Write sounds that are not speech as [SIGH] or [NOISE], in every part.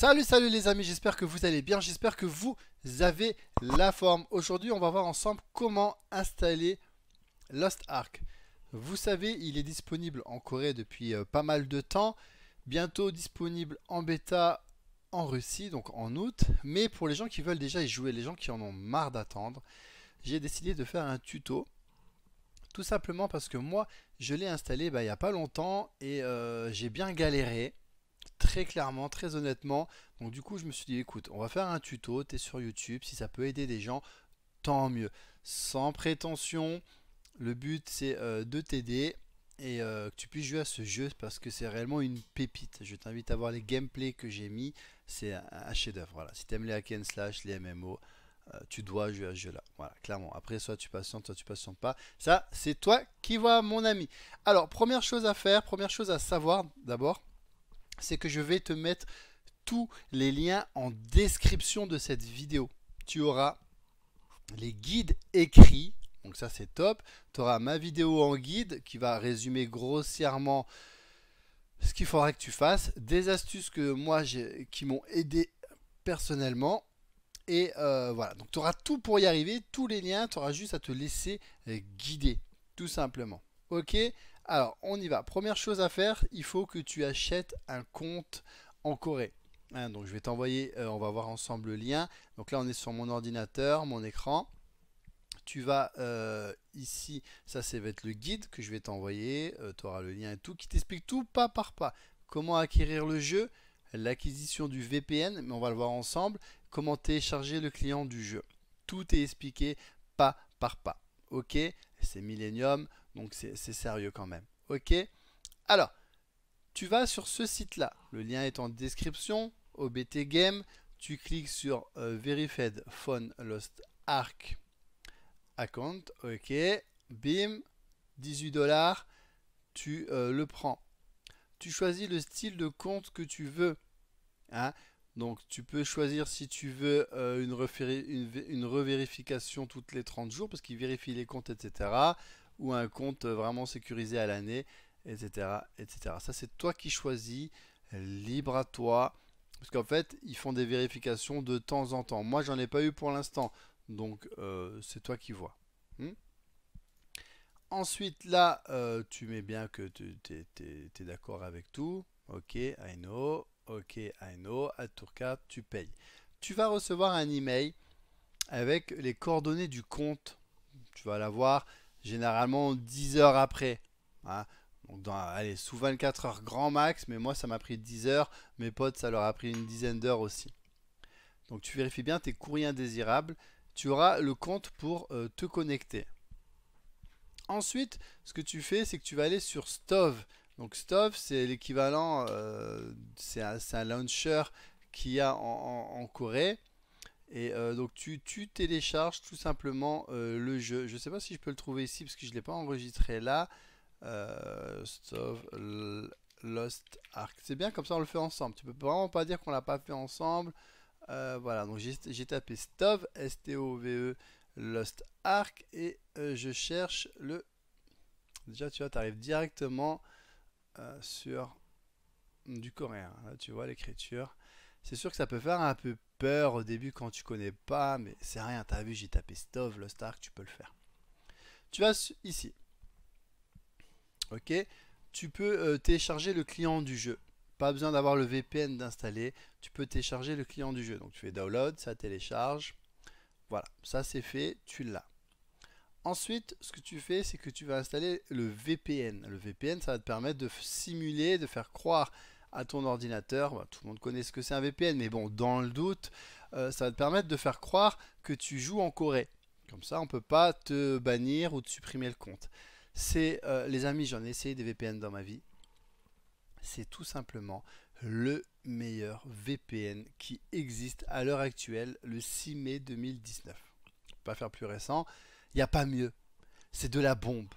Salut, salut les amis, j'espère que vous allez bien, j'espère que vous avez la forme. Aujourd'hui, on va voir ensemble comment installer Lost Ark. Vous savez, il est disponible en Corée depuis euh, pas mal de temps, bientôt disponible en bêta en Russie, donc en août. Mais pour les gens qui veulent déjà y jouer, les gens qui en ont marre d'attendre, j'ai décidé de faire un tuto. Tout simplement parce que moi, je l'ai installé bah, il n'y a pas longtemps et euh, j'ai bien galéré très clairement, très honnêtement. Donc du coup, je me suis dit, écoute, on va faire un tuto, tu es sur YouTube, si ça peut aider des gens, tant mieux. Sans prétention, le but c'est euh, de t'aider et euh, que tu puisses jouer à ce jeu parce que c'est réellement une pépite. Je t'invite à voir les gameplays que j'ai mis, c'est un, chef-d'œuvre. Voilà. Si t'aimes les hack slash, les MMO, euh, tu dois jouer à ce jeu-là. Voilà, clairement. Après, soit tu patientes, soit tu patientes pas. Ça, c'est toi qui vois, mon ami. Alors, première chose à faire, première chose à savoir d'abord, c'est que je vais te mettre tous les liens en description de cette vidéo. Tu auras les guides écrits, donc ça c'est top. Tu auras ma vidéo en guide qui va résumer grossièrement ce qu'il faudra que tu fasses, des astuces que moi qui m'ont aidé personnellement. Et euh, voilà, donc tu auras tout pour y arriver, tous les liens, tu auras juste à te laisser euh, guider, tout simplement. Ok alors, on y va. Première chose à faire, il faut que tu achètes un compte en Corée. Hein, donc, je vais t'envoyer, euh, on va voir ensemble le lien. Donc là, on est sur mon ordinateur, mon écran. Tu vas euh, ici, ça, c'est va être le guide que je vais t'envoyer. Euh, tu auras le lien et tout, qui t'explique tout pas par pas. Comment acquérir le jeu, l'acquisition du VPN, mais on va le voir ensemble. Comment télécharger le client du jeu. Tout est expliqué pas par pas. Ok, c'est Millennium, donc c'est sérieux quand même. Ok Alors, tu vas sur ce site-là. Le lien est en description. OBT Game. Tu cliques sur euh, Verified Phone Lost Arc Account. Ok. Bim. 18 dollars. Tu euh, le prends. Tu choisis le style de compte que tu veux. Hein. donc tu peux choisir si tu veux euh, une, une, revérification toutes les 30 jours parce qu'il vérifie les comptes, etc ou un compte vraiment sécurisé à l'année, etc., etc. Ça, c'est toi qui choisis, libre à toi. Parce qu'en fait, ils font des vérifications de temps en temps. Moi, j'en ai pas eu pour l'instant. Donc, euh, c'est toi qui vois. Hmm Ensuite, là, euh, tu mets bien que tu es, d'accord avec tout. Ok, I know. Ok, I know. À tour cas tu payes. Tu vas recevoir un email avec les coordonnées du compte. Tu vas l'avoir généralement 10 heures après. Hein. allez, sous 24 heures grand max, mais moi ça m'a pris 10 heures, mes potes ça leur a pris une dizaine d'heures aussi. Donc tu vérifies bien tes courriers indésirables, tu auras le compte pour euh, te connecter. Ensuite, ce que tu fais, c'est que tu vas aller sur Stove. Donc Stove, c'est l'équivalent, euh, c'est un, launcher qu'il y a en Corée. Et euh, donc tu, tu, télécharges tout simplement euh, le jeu. Je ne sais pas si je peux le trouver ici parce que je ne l'ai pas enregistré là. Euh, Lost Ark. C'est bien comme ça on le fait ensemble. Tu peux vraiment pas dire qu'on l'a pas fait ensemble. Euh, voilà, donc j'ai tapé Stove, S-T-O-V-E, Lost Ark et je cherche le... Déjà tu vois, tu arrives directement sur du coréen. tu vois l'écriture. C'est sûr que ça peut faire un peu peur au début quand tu connais pas, mais c'est rien, t'as vu, j'ai tapé Stove, le Ark, tu peux le faire. Tu vas ici. Ok Tu peux euh, télécharger le client du jeu. Pas besoin d'avoir le VPN d'installer. Tu peux télécharger le client du jeu. Donc tu fais download, ça télécharge. Voilà, ça c'est fait, tu l'as. Ensuite, ce que tu fais, c'est que tu vas installer le VPN. Le VPN, ça va te permettre de simuler, de faire croire à ton ordinateur. Bah, tout le monde connaît ce que c'est un VPN, mais bon, dans le doute, euh, ça va te permettre de faire croire que tu joues en Corée. Comme ça, on ne peut pas te bannir ou te supprimer le compte. C'est, euh, les amis, j'en ai essayé des VPN dans ma vie. C'est tout simplement le meilleur VPN qui existe à l'heure actuelle, le 6 mai 2019. Pas faire plus récent, il n'y a pas mieux. C'est de la bombe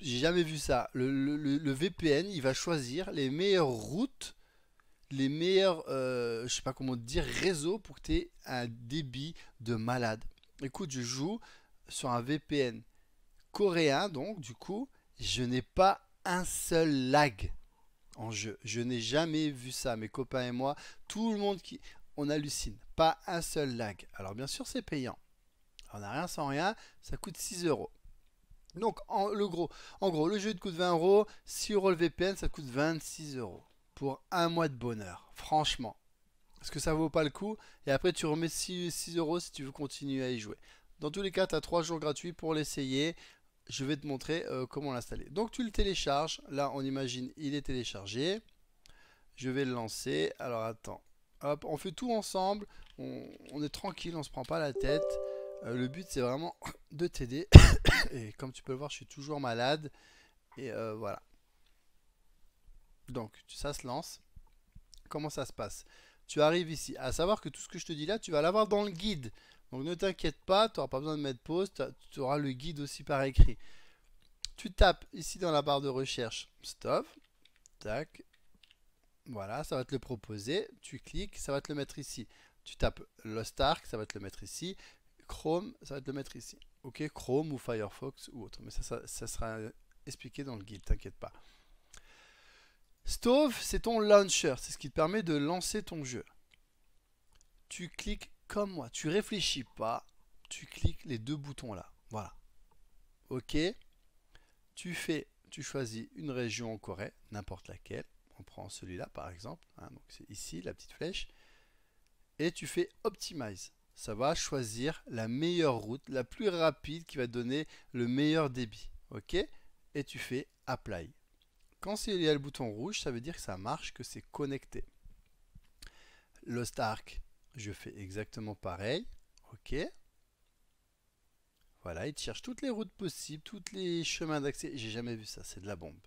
j'ai jamais vu ça. Le, VPN, il va choisir les meilleures routes, les meilleurs, euh, je sais pas comment dire, réseaux pour que tu aies un débit de malade. Écoute, je joue sur un VPN coréen, donc du coup, je n'ai pas un seul lag en jeu. Je n'ai jamais vu ça, mes copains et moi, tout le monde qui... On hallucine, pas un seul lag. Alors bien sûr c'est payant. On n'a rien sans rien, ça coûte 6 euros. Donc, en, le gros, en gros, le jeu te coûte 20 euros. Si on le VPN, ça coûte 26 euros pour un mois de bonheur. Franchement, parce que ça vaut pas le coup. Et après, tu remets 6, euros si tu veux continuer à y jouer. Dans tous les cas, tu as 3 jours gratuits pour l'essayer. Je vais te montrer euh, comment l'installer. Donc, tu le télécharges. Là, on imagine, il est téléchargé. Je vais le lancer. Alors, attends. Hop, on fait tout ensemble. On, est tranquille, on se prend pas la tête. Euh, le but, c'est vraiment [COUGHS] de t'aider [LAUGHS] Et comme tu peux le voir, je suis toujours malade. Et euh, voilà. Donc, ça se lance. Comment ça se passe Tu arrives ici. À savoir que tout ce que je te dis là, tu vas l'avoir dans le guide. Donc ne t'inquiète pas, tu n'auras pas besoin de mettre pause. Tu auras le guide aussi par écrit. Tu tapes ici dans la barre de recherche Stop. Tac. Voilà, ça va te le proposer. Tu cliques, ça va te le mettre ici. Tu tapes Lost Ark, ça va te le mettre ici. Chrome, ça va te le mettre ici ok, Chrome ou Firefox ou autre. Mais ça, ça, sera expliqué dans le guide, t'inquiète pas. Stove, c'est ton launcher, c'est ce qui te permet de lancer ton jeu. Tu cliques comme moi, tu réfléchis pas, tu cliques les deux boutons là, voilà. Ok, tu fais, tu choisis une région en Corée, n'importe laquelle. On prend celui-là par exemple, hein, donc c'est ici la petite flèche, et tu fais Optimize ça va choisir la meilleure route, la plus rapide qui va donner le meilleur débit. OK Et tu fais Apply. Quand il y a le bouton rouge, ça veut dire que ça marche, que c'est connecté. Le Stark, je fais exactement pareil. OK. Voilà, il cherche toutes les routes possibles, tous les chemins d'accès. J'ai jamais vu ça, c'est de la bombe.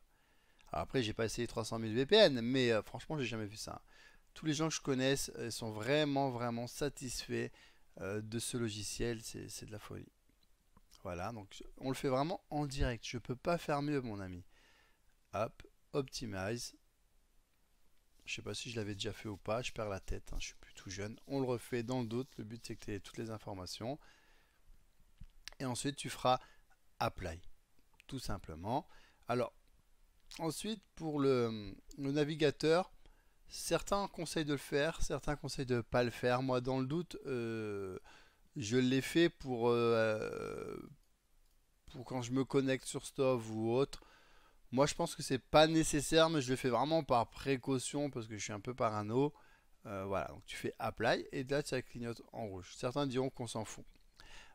Alors après, j'ai pas essayé 300 000 VPN, mais franchement, euh, franchement, j'ai jamais vu ça. Tous les gens que je connaisse euh, sont vraiment, vraiment satisfaits euh, de ce logiciel, c'est de la folie. Voilà, donc on le fait vraiment en direct. Je ne peux pas faire mieux, mon ami. Hop, optimize. Je sais pas si je l'avais déjà fait ou pas, je perds la tête, hein, je suis plus tout jeune. On le refait dans le doute, le but c'est que tu aies toutes les informations. Et ensuite tu feras apply, tout simplement. Alors, ensuite pour le navigateur, Certains conseillent de le faire, certains conseillent de pas le faire. Moi, dans le doute, euh, je l'ai fait pour, euh, pour quand je me connecte sur Stove ou autre. Moi, je pense que c'est pas nécessaire, mais je le fais vraiment par précaution parce que je suis un peu parano. Euh, voilà, donc tu fais apply et là, ça clignote en rouge. Certains diront qu'on s'en fout.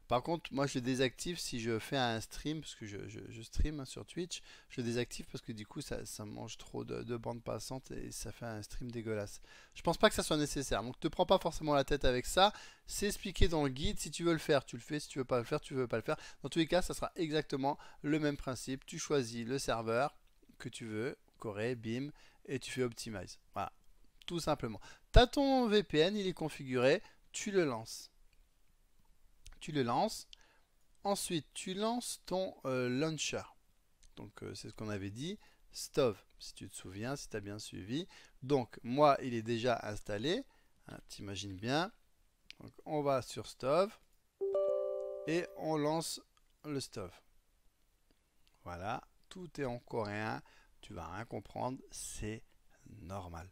Par contre, moi je désactive si je fais un stream, parce que je, stream hein, sur Twitch, je désactive parce que du coup ça, mange trop de, bandes passantes et ça fait un stream dégueulasse. Je pense pas que ça soit nécessaire, donc te prends pas forcément la tête avec ça. C'est expliqué dans le guide, si tu veux le faire, tu le fais, si tu veux pas le faire, tu veux pas le faire. Dans tous les cas, ça sera exactement le même principe. Tu choisis le serveur que tu veux, Corée, bim, et tu fais Optimize. Voilà, tout simplement. Tu as ton VPN, il est configuré, tu le lances tu le lances. Ensuite, tu lances ton euh, launcher. Donc, euh, c'est ce qu'on avait dit. Stove, si tu te souviens, si tu as bien suivi. Donc, moi, il est déjà installé. tu hein, T'imagines bien. on va sur Stove. Et on lance le Stove. Voilà. Tout est en coréen. Tu vas rien comprendre. C'est normal.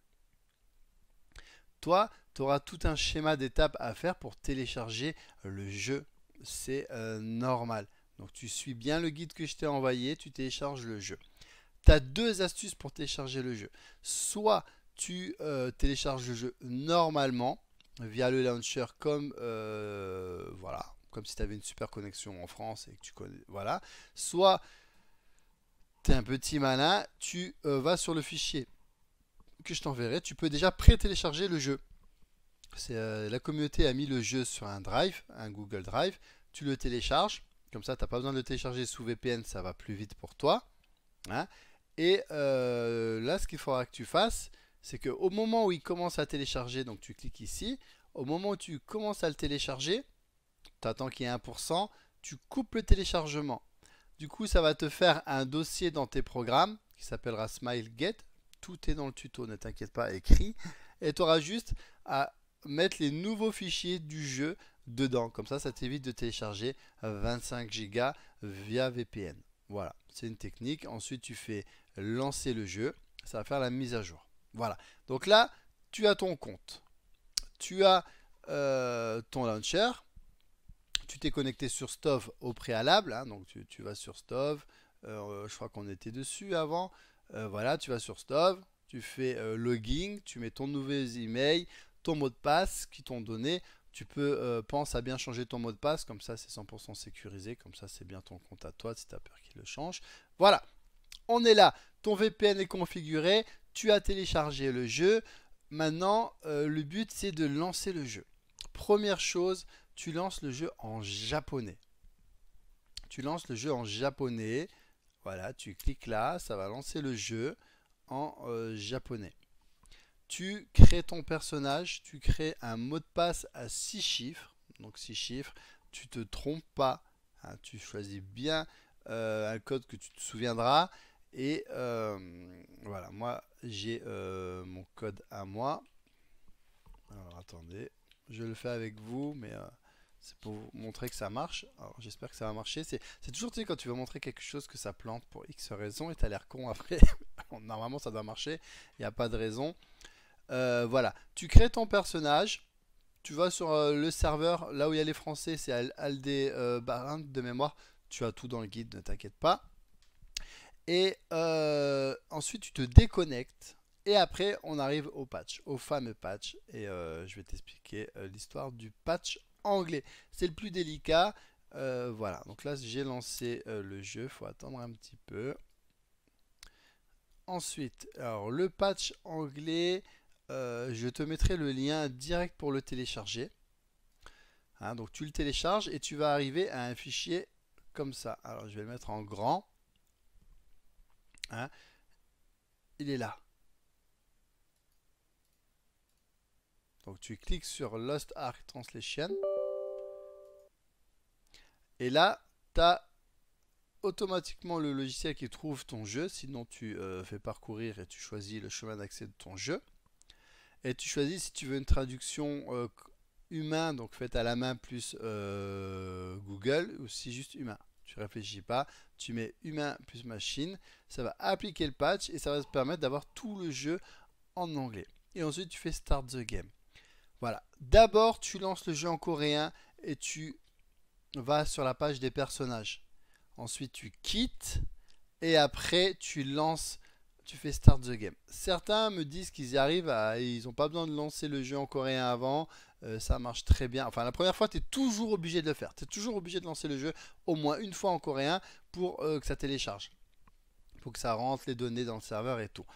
Toi, auras tout un schéma d'étapes à faire pour télécharger le jeu. C'est euh, normal. Donc tu suis bien le guide que je t'ai envoyé, tu télécharges le jeu. Tu as deux astuces pour télécharger le jeu. Soit tu euh, télécharges le jeu normalement via le launcher comme euh, voilà, comme si tu avais une super connexion en France et que tu connais voilà, soit tu es un petit malin, tu vas sur le fichier que je t'enverrai, tu peux déjà pré-télécharger le jeu. Euh, la communauté a mis le jeu sur un drive, un Google Drive. Tu le télécharges, comme ça, tu n'as pas besoin de le télécharger sous VPN, ça va plus vite pour toi. Hein. Et euh, là, ce qu'il faudra que tu fasses, c'est qu'au moment où il commence à télécharger, donc tu cliques ici, au moment où tu commences à le télécharger, tu attends qu'il y ait 1%, tu coupes le téléchargement. Du coup, ça va te faire un dossier dans tes programmes qui s'appellera SmileGet. Tout est dans le tuto, ne t'inquiète pas, écrit. Et tu auras juste à mettre les nouveaux fichiers du jeu dedans. Comme ça, ça t'évite de télécharger 25 gigas via VPN. Voilà, c'est une technique. Ensuite, tu fais lancer le jeu. Ça va faire la mise à jour. Voilà. Donc là, tu as ton compte. Tu as euh, ton launcher. Tu t'es connecté sur Stove au préalable. Hein. donc tu, vas sur Stove. Euh, je crois qu'on était dessus avant. Euh, voilà, tu vas sur Stove. Tu fais login Tu mets ton nouvel email ton mot de passe qui t'ont donné. Tu peux euh, penser à bien changer ton mot de passe, comme ça c'est 100% sécurisé, comme ça c'est bien ton compte à toi si tu as peur qu'il le change. Voilà, on est là, ton VPN est configuré, tu as téléchargé le jeu. Maintenant, euh, le but c'est de lancer le jeu. Première chose, tu lances le jeu en japonais. Tu lances le jeu en japonais. Voilà, tu cliques là, ça va lancer le jeu en euh, japonais tu crées ton personnage, tu crées un mot de passe à 6 chiffres, donc 6 chiffres, tu te trompes pas, hein. tu choisis bien euh, un code que tu te souviendras, et euh, voilà, moi j'ai euh, mon code à moi. Alors attendez, je le fais avec vous, mais c'est pour vous montrer que ça marche. Alors j'espère que ça va marcher. C'est toujours tu sais, quand tu veux montrer quelque chose que ça plante pour X raison et t'as l'air con après. [LAUGHS] Normalement ça doit marcher, il n'y a pas de raison. Euh, voilà, tu crées ton personnage. Tu vas sur euh, le serveur, là où il y a les Français, c'est euh, de mémoire. Tu as tout dans le guide, ne t'inquiète pas. Et ensuite, tu te déconnectes. Et après, on arrive au patch, au fameux patch. Et je vais t'expliquer l'histoire du patch anglais. C'est le plus délicat. voilà, donc là, j'ai lancé le jeu. faut attendre un petit peu. Ensuite, alors le patch anglais, euh, je te mettrai le lien direct pour le télécharger. Hein, donc tu le télécharges et tu vas arriver à un fichier comme ça. Alors je vais le mettre en grand. Hein, il est là. Donc tu cliques sur Lost Ark Translation. Et là, tu as automatiquement le logiciel qui trouve ton jeu. Sinon, tu euh, fais parcourir et tu choisis le chemin d'accès de ton jeu et tu choisis si tu veux une traduction euh, humain, donc faite à la main plus euh, Google, ou si juste humain. Tu réfléchis pas, tu mets humain plus machine, ça va appliquer le patch et ça va te permettre d'avoir tout le jeu en anglais. Et ensuite tu fais start the game. Voilà. D'abord tu lances le jeu en coréen et tu vas sur la page des personnages. Ensuite tu quittes et après tu lances tu fais Start the Game. Certains me disent qu'ils y arrivent, à, ils n'ont pas besoin de lancer le jeu en coréen avant, euh, ça marche très bien. Enfin, la première fois, tu es toujours obligé de le faire. Tu es toujours obligé de lancer le jeu au moins une fois en coréen pour euh, que ça télécharge, pour que ça rentre les données dans le serveur et tout.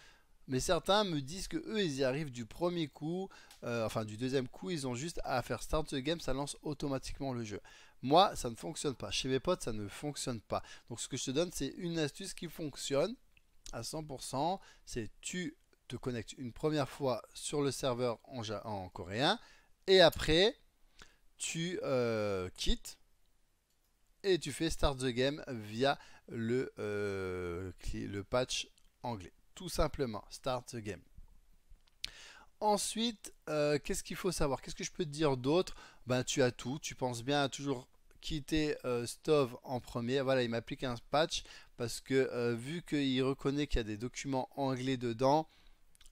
Mais certains me disent que eux, ils y arrivent du premier coup, euh, enfin du deuxième coup, ils ont juste à faire Start the Game, ça lance automatiquement le jeu. Moi, ça ne fonctionne pas. Chez mes potes, ça ne fonctionne pas. Donc, ce que je te donne, c'est une astuce qui fonctionne à 100%, c'est tu te connectes une première fois sur le serveur en, en coréen et après tu euh, quittes et tu fais start the game via le, euh, le patch anglais. Tout simplement, start the game. Ensuite, euh, qu'est-ce qu'il faut savoir Qu'est-ce que je peux te dire d'autre ben, Tu as tout. Tu penses bien à toujours quitter euh, Stove en premier. Voilà, il m'applique un patch parce que euh, vu qu'il reconnaît qu'il y a des documents anglais dedans,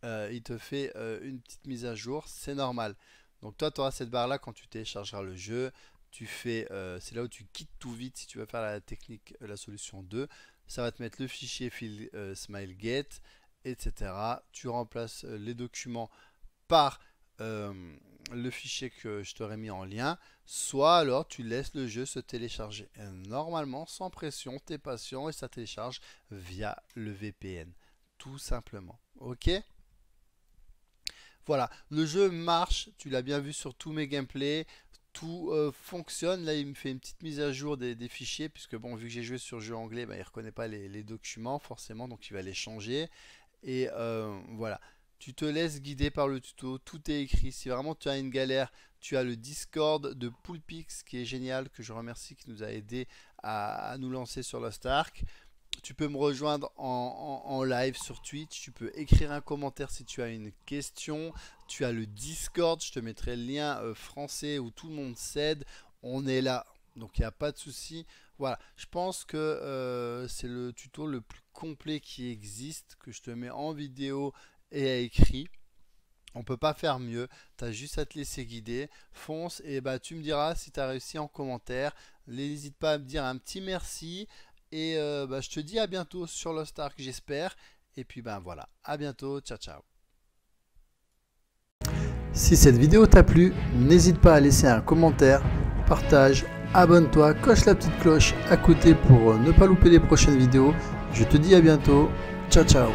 euh, il te fait une petite mise à jour, c'est normal. Donc toi, tu auras cette barre là quand tu téléchargeras le jeu. Tu fais, c'est là où tu quittes tout vite si tu veux faire la technique, la solution 2. Ça va te mettre le fichier smile SmileGate, etc. Tu remplaces les documents par le fichier que je t'aurais mis en lien soit alors tu laisses le jeu se télécharger euh, normalement, sans pression, t'es patient et ça télécharge via le VPN, tout simplement. Ok Voilà, le jeu marche, tu l'as bien vu sur tous mes gameplays, tout euh, fonctionne. Là, il me fait une petite mise à jour des, fichiers, puisque bon, vu que j'ai joué sur jeu anglais, bah, il ne reconnaît pas les, documents, forcément, donc il va les changer. Et euh, voilà, tu te laisses guider par le tuto, tout est écrit. Si vraiment tu as une galère, tu as le Discord de Poulpix qui est génial, que je remercie, qui nous a aidé à, nous lancer sur Lost Ark. Tu peux me rejoindre en, live sur Twitch. Tu peux écrire un commentaire si tu as une question. Tu as le Discord. Je te mettrai le lien euh, français où tout le monde cède. On est là. Donc il n'y a pas de souci. Voilà. Je pense que euh, c'est le tuto le plus complet qui existe que je te mets en vidéo et à écrit. On peut pas faire mieux, tu as juste à te laisser guider, fonce et bah tu me diras si tu as réussi en commentaire. N'hésite pas à me dire un petit merci et euh, bah, je te dis à bientôt sur Lost Ark j'espère. Et puis ben voilà, à bientôt, ciao ciao. Si cette vidéo t'a plu, n'hésite pas à laisser un commentaire, partage, abonne-toi, coche la petite cloche à côté pour euh, ne pas louper les prochaines vidéos. Je te dis à bientôt, ciao ciao.